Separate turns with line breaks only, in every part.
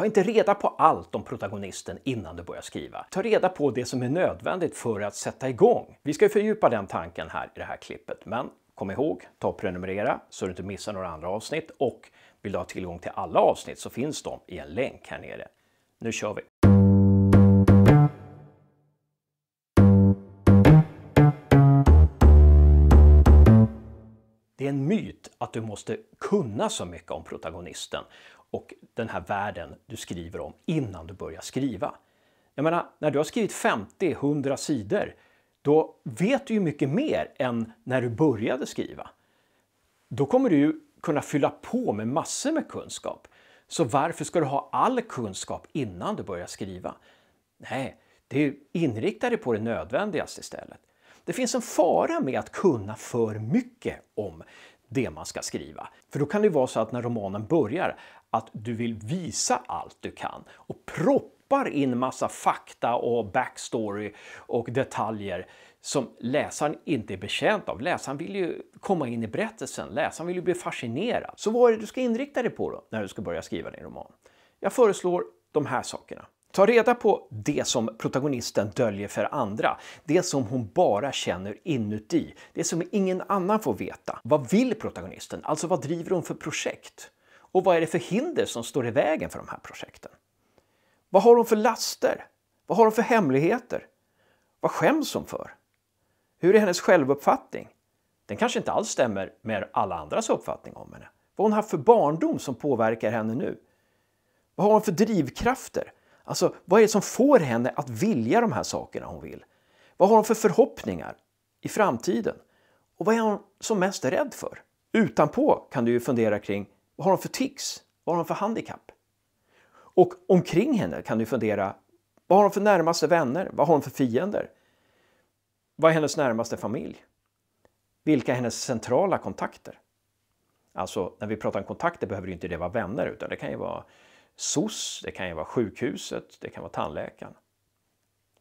Ta inte reda på allt om protagonisten innan du börjar skriva. Ta reda på det som är nödvändigt för att sätta igång. Vi ska fördjupa den tanken här i det här klippet, men kom ihåg, ta och prenumerera så du inte missar några andra avsnitt och vill du ha tillgång till alla avsnitt så finns de i en länk här nere. Nu kör vi! Det är en myt att du måste kunna så mycket om protagonisten och den här världen du skriver om innan du börjar skriva. Jag menar, när du har skrivit 50-100 sidor, då vet du ju mycket mer än när du började skriva. Då kommer du ju kunna fylla på med massor med kunskap. Så varför ska du ha all kunskap innan du börjar skriva? Nej, det inrikta dig på det nödvändigaste istället. Det finns en fara med att kunna för mycket om det man ska skriva. För då kan det vara så att när romanen börjar att du vill visa allt du kan och proppar in massa fakta och backstory och detaljer som läsaren inte är betjänt av. Läsaren vill ju komma in i berättelsen, läsaren vill ju bli fascinerad. Så vad är det du ska inrikta dig på då när du ska börja skriva din roman? Jag föreslår de här sakerna. Ta reda på det som protagonisten döljer för andra, det som hon bara känner inuti, det som ingen annan får veta. Vad vill protagonisten? Alltså vad driver hon för projekt? Och vad är det för hinder som står i vägen för de här projekten? Vad har hon för laster? Vad har hon för hemligheter? Vad skäms hon för? Hur är hennes självuppfattning? Den kanske inte alls stämmer med alla andras uppfattning om henne. Vad har hon haft för barndom som påverkar henne nu? Vad har hon för drivkrafter? Alltså, vad är det som får henne att vilja de här sakerna hon vill? Vad har hon för förhoppningar i framtiden? Och vad är hon som mest rädd för? Utanpå kan du ju fundera kring vad har hon för tics? Vad har hon för handikapp? Och omkring henne kan du fundera vad har hon för närmaste vänner? Vad har hon för fiender? Vad är hennes närmaste familj? Vilka är hennes centrala kontakter? Alltså, när vi pratar om kontakter behöver ju inte det vara vänner utan det kan ju vara SOS, det kan ju vara sjukhuset, det kan vara tandläkaren,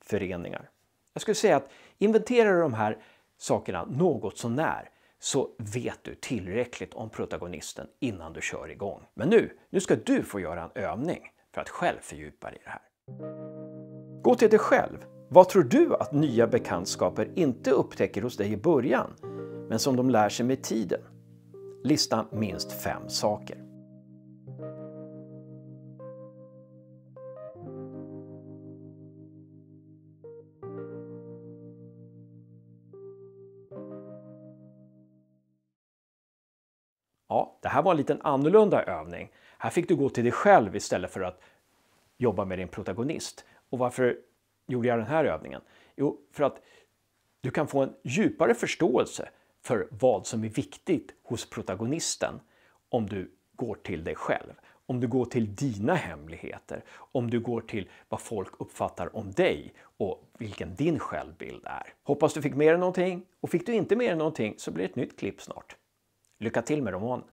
föreningar. Jag skulle säga att inventerar du de här sakerna något sånär så vet du tillräckligt om protagonisten innan du kör igång. Men nu, nu ska du få göra en övning för att själv fördjupa dig i det här. Gå till dig själv. Vad tror du att nya bekantskaper inte upptäcker hos dig i början, men som de lär sig med tiden? Lista minst fem saker. Ja, det här var en liten annorlunda övning. Här fick du gå till dig själv istället för att jobba med din protagonist. Och varför gjorde jag den här övningen? Jo, för att du kan få en djupare förståelse för vad som är viktigt hos protagonisten om du går till dig själv, om du går till dina hemligheter, om du går till vad folk uppfattar om dig och vilken din självbild är. Hoppas du fick med dig någonting och fick du inte med dig någonting så blir det ett nytt klipp snart. Lycka till med romanen!